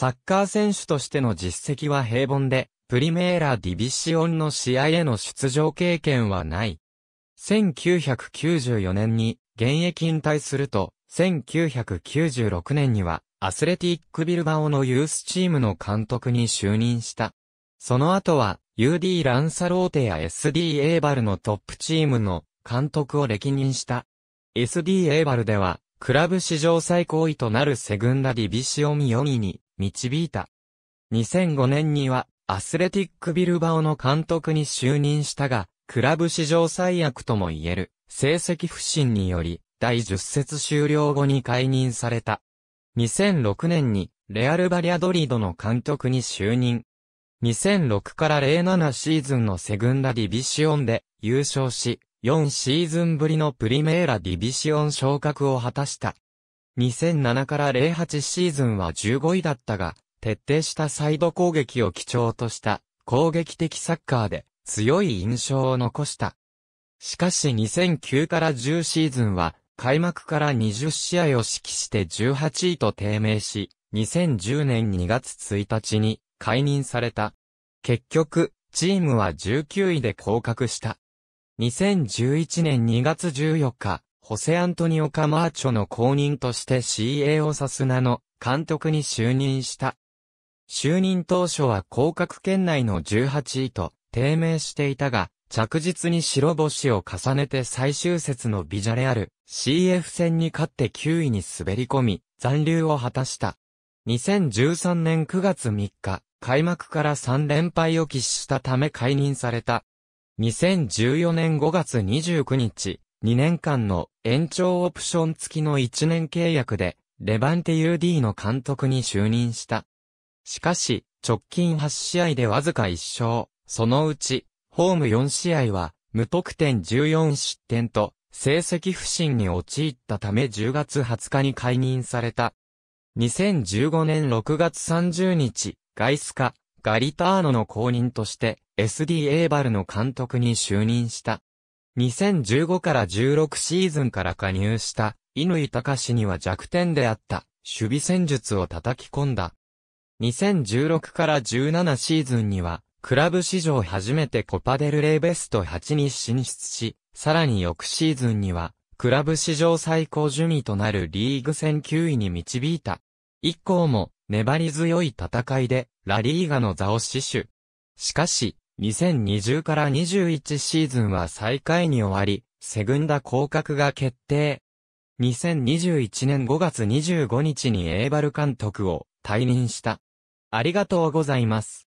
サッカー選手としての実績は平凡で、プリメーラディビシオンの試合への出場経験はない。1994年に現役引退すると、1996年にはアスレティックビルバオのユースチームの監督に就任した。その後は UD ランサローテや SD エーバルのトップチームの監督を歴任した。SD エーバルでは、クラブ史上最高位となるセグンダディビシオン4位に導いた。2005年には、アスレティックビルバオの監督に就任したが、クラブ史上最悪とも言える、成績不振により、第10節終了後に解任された。2006年に、レアル・バリアドリードの監督に就任。2006から07シーズンのセグンダ・ディビシオンで優勝し、4シーズンぶりのプリメーラ・ディビシオン昇格を果たした。2007から08シーズンは15位だったが、徹底したサイド攻撃を基調とした攻撃的サッカーで強い印象を残した。しかし2009から10シーズンは開幕から20試合を指揮して18位と低迷し、2010年2月1日に解任された。結局、チームは19位で降格した。2011年2月14日、ホセアントニオ・カマーチョの後任として CA オサスナの監督に就任した。就任当初は広角圏内の18位と低迷していたが、着実に白星を重ねて最終節のビジャレアル CF 戦に勝って9位に滑り込み、残留を果たした。2013年9月3日、開幕から3連敗を喫したため解任された。2014年5月29日、2年間の延長オプション付きの1年契約で、レバンテ UD の監督に就任した。しかし、直近8試合でわずか1勝、そのうち、ホーム4試合は、無得点14失点と、成績不振に陥ったため10月20日に解任された。2015年6月30日、ガイスカ、ガリターノの後任として、SD エーバルの監督に就任した。2015から16シーズンから加入した乾隆には弱点であった守備戦術を叩き込んだ。2016から17シーズンにはクラブ史上初めてコパデルレイベスト8に進出し、さらに翌シーズンにはクラブ史上最高順位となるリーグ戦9位に導いた。以降も粘り強い戦いでラリーガの座を死守。しかし、2020から21シーズンは最下位に終わり、セグンダ降格が決定。2021年5月25日にエーバル監督を退任した。ありがとうございます。